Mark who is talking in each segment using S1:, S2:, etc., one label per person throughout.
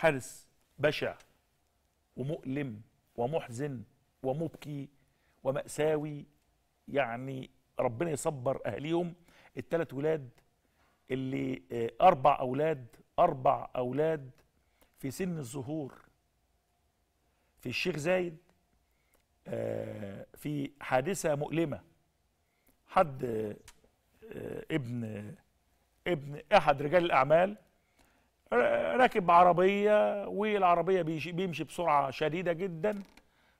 S1: حرس بشع ومؤلم ومحزن ومبكي ومأساوي يعني ربنا يصبر أهليهم الثلاث ولاد اللي آه، أربع أولاد أربع أولاد في سن الظهور في الشيخ زايد آه، في حادثة مؤلمة حد آه، ابن ابن أحد رجال الأعمال راكب عربيه والعربيه بيمشي بسرعه شديده جدا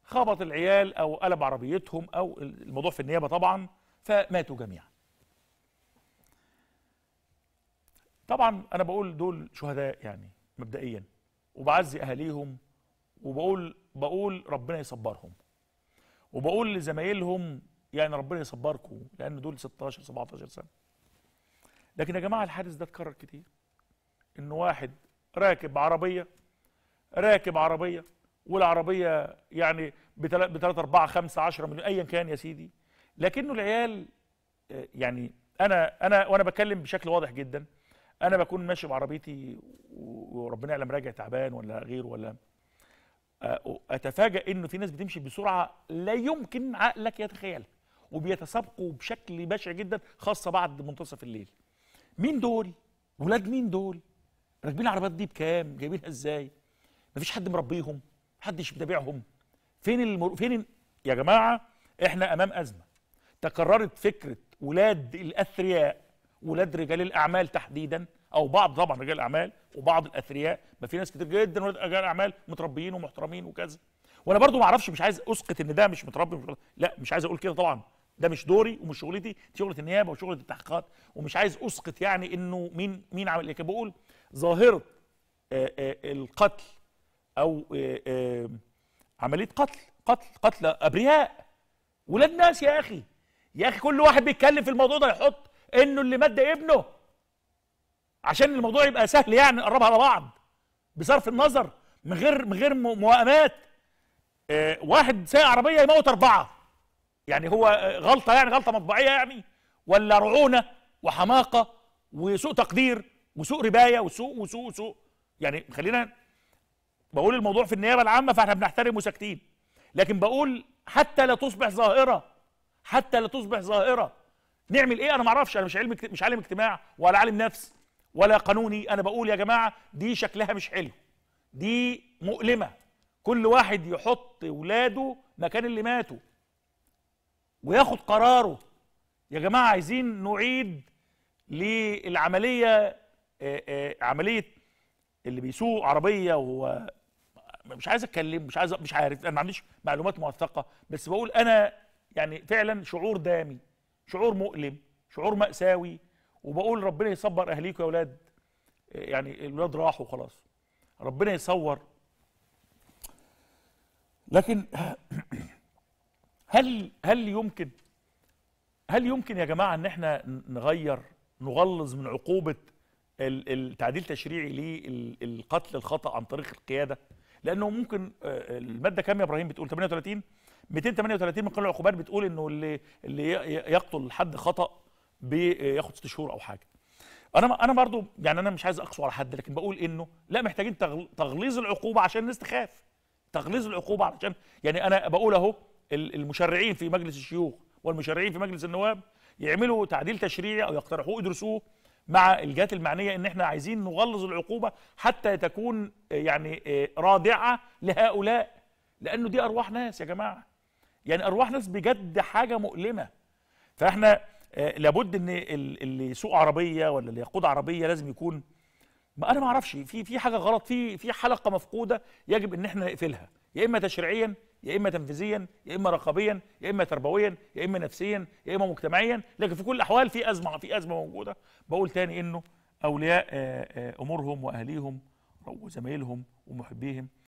S1: خبط العيال او قلب عربيتهم او الموضوع في النيابه طبعا فماتوا جميعا طبعا انا بقول دول شهداء يعني مبدئيا وبعزي اهاليهم وبقول بقول ربنا يصبرهم وبقول لزمايلهم يعني ربنا يصبركم لان دول 16 17 سنه لكن يا جماعه الحادث ده اتكرر كتير ان واحد راكب عربيه راكب عربيه والعربيه يعني ب 3 4 5 10 مليون ايا كان يا سيدي لكنه العيال يعني انا انا وانا بتكلم بشكل واضح جدا انا بكون ماشي بعربيتي وربنا يعلم راجع تعبان ولا غيره ولا اتفاجئ انه في ناس بتمشي بسرعه لا يمكن عقلك يتخيلها وبيتسابقوا بشكل بشع جدا خاصه بعد منتصف الليل مين دول ولاد مين دول راكبين العربيات دي بكام جايبينها ازاي مفيش حد مربيهم محدش بتابعهم؟ فين المر... فين يا جماعه احنا امام ازمه تكررت فكره ولاد الاثرياء ولاد رجال الاعمال تحديدا او بعض طبعا رجال الاعمال وبعض الاثرياء ما في ناس كتير جدا ولاد رجال الاعمال متربيين ومحترمين وكذا وانا برضو ما اعرفش مش عايز اسقط ان ده مش متربي مش لا مش عايز اقول كده طبعا ده مش دوري ومش شغلتي دي شغله النيابه وشغله التحقيقات ومش عايز اسقط يعني انه مين مين عمل ايه بقول ظاهره آه، آه، القتل او آه، عمليه قتل قتل قتل ابرياء ولاد ناس يا اخي يا اخي كل واحد بيتكلم في الموضوع ده يحط انه اللي مد ابنه عشان الموضوع يبقى سهل يعني نقربها على بعض بصرف النظر من غير من غير موائمات واحد سايق عربيه يموت اربعه يعني هو غلطه يعني غلطه مطبعيه يعني ولا رعونه وحماقه وسوء تقدير وسوق ربايه وسوق وسوق وسوق يعني خلينا بقول الموضوع في النيابه العامه فاحنا بنحترم وساكتين لكن بقول حتى لا تصبح ظاهره حتى لا تصبح ظاهره نعمل ايه انا ما اعرفش انا مش علم مش عالم اجتماع ولا عالم نفس ولا قانوني انا بقول يا جماعه دي شكلها مش حلو دي مؤلمه كل واحد يحط ولاده مكان اللي ماتوا وياخد قراره يا جماعه عايزين نعيد للعمليه آه، آه، عمليه اللي بيسوق عربيه وهو مش عايز اتكلم مش عايز مش عارف انا ما عنديش معلومات موثقه بس بقول انا يعني فعلا شعور دامي شعور مؤلم شعور ماساوي وبقول ربنا يصبر اهليكم يا اولاد آه، يعني الولاد راحوا خلاص ربنا يصور لكن هل هل يمكن هل يمكن يا جماعه ان احنا نغير نغلظ من عقوبه التعديل التشريعي للقتل الخطا عن طريق القياده لانه ممكن آه، الماده كام يا ابراهيم بتقول 38 238 من قانون العقوبات بتقول انه اللي اللي يقتل حد خطا بياخد ست شهور او حاجه انا انا برضو يعني انا مش عايز اقصو على حد لكن بقول انه لا محتاجين تغليظ العقوبه عشان الناس تخاف تغليظ العقوبه عشان يعني انا بقول اهو المشرعين في مجلس الشيوخ والمشرعين في مجلس النواب يعملوا تعديل تشريعي او يقترحوه يدرسوه مع الجهات المعنيه ان احنا عايزين نغلظ العقوبه حتى تكون آه، يعني آه، رادعه لهؤلاء لانه دي ارواح ناس يا جماعه يعني ارواح ناس بجد حاجه مؤلمه فاحنا آه، لابد ان اللي يسوق عربيه ولا اللي يقود عربيه لازم يكون ما انا ما اعرفش في في حاجه غلط في في حلقه مفقوده يجب ان احنا نقفلها يا اما تشريعيا يا اما تنفيذيا يا اما رقابيا يا اما تربويا يا اما نفسيا يا اما مجتمعيا لكن في كل الاحوال في ازمه في ازمه موجوده بقول تاني انه اولياء آه، آه، امورهم واهاليهم وزمايلهم ومحبيهم